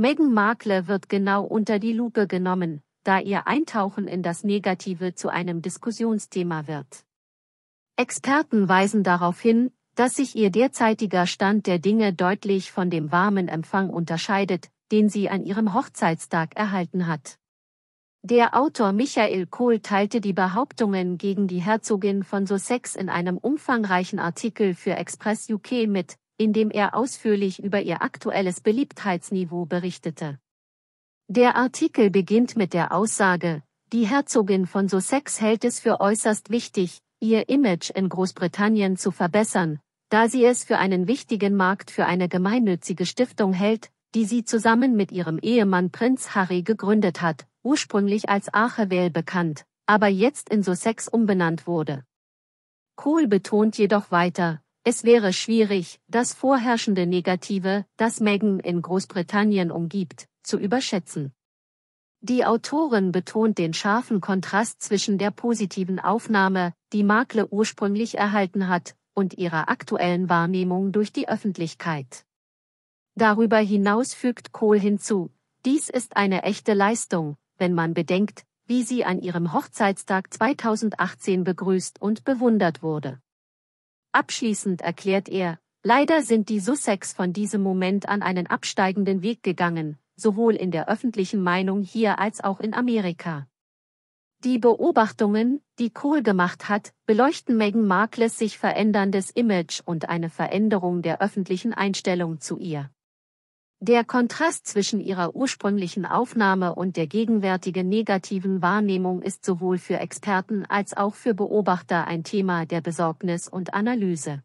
Meghan Markle wird genau unter die Lupe genommen, da ihr Eintauchen in das Negative zu einem Diskussionsthema wird. Experten weisen darauf hin, dass sich ihr derzeitiger Stand der Dinge deutlich von dem warmen Empfang unterscheidet, den sie an ihrem Hochzeitstag erhalten hat. Der Autor Michael Kohl teilte die Behauptungen gegen die Herzogin von Sussex in einem umfangreichen Artikel für Express UK mit, in dem er ausführlich über ihr aktuelles Beliebtheitsniveau berichtete. Der Artikel beginnt mit der Aussage, die Herzogin von Sussex hält es für äußerst wichtig, ihr Image in Großbritannien zu verbessern, da sie es für einen wichtigen Markt für eine gemeinnützige Stiftung hält, die sie zusammen mit ihrem Ehemann Prinz Harry gegründet hat, ursprünglich als Archewell bekannt, aber jetzt in Sussex umbenannt wurde. Kohl betont jedoch weiter, es wäre schwierig, das vorherrschende Negative, das Megan in Großbritannien umgibt, zu überschätzen. Die Autorin betont den scharfen Kontrast zwischen der positiven Aufnahme, die Makle ursprünglich erhalten hat, und ihrer aktuellen Wahrnehmung durch die Öffentlichkeit. Darüber hinaus fügt Kohl hinzu, dies ist eine echte Leistung, wenn man bedenkt, wie sie an ihrem Hochzeitstag 2018 begrüßt und bewundert wurde. Abschließend erklärt er, leider sind die Sussex von diesem Moment an einen absteigenden Weg gegangen, sowohl in der öffentlichen Meinung hier als auch in Amerika. Die Beobachtungen, die Kohl gemacht hat, beleuchten Meghan Markles sich veränderndes Image und eine Veränderung der öffentlichen Einstellung zu ihr. Der Kontrast zwischen ihrer ursprünglichen Aufnahme und der gegenwärtigen negativen Wahrnehmung ist sowohl für Experten als auch für Beobachter ein Thema der Besorgnis und Analyse.